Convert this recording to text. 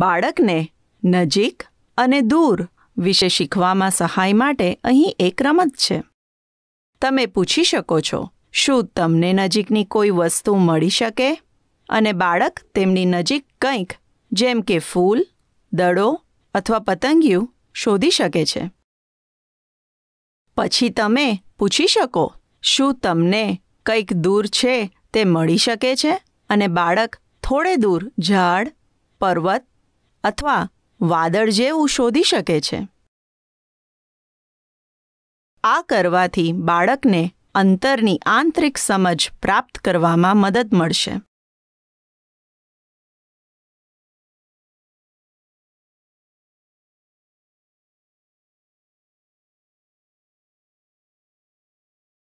બાળકને નજીક અને દૂર વિશે શીખવામાં સહાય માટે અહીં એક રમત છે તમે પૂછી શકો છો શું તમને નજીકની કોઈ વસ્તુ મળી શકે અને બાળક તેમની નજીક કંઈક જેમ કે ફૂલ દડો અથવા પતંગિયું શોધી શકે છે પછી તમે પૂછી શકો શું તમને કંઈક દૂર છે તે મળી શકે છે અને બાળક થોડે દૂર ઝાડ પર્વત અથવા વાદળ જેવું શોધી શકે છે આ કરવાથી બાળકને અંતરની આંતરિક સમજ પ્રાપ્ત કરવામાં મદદ મળશે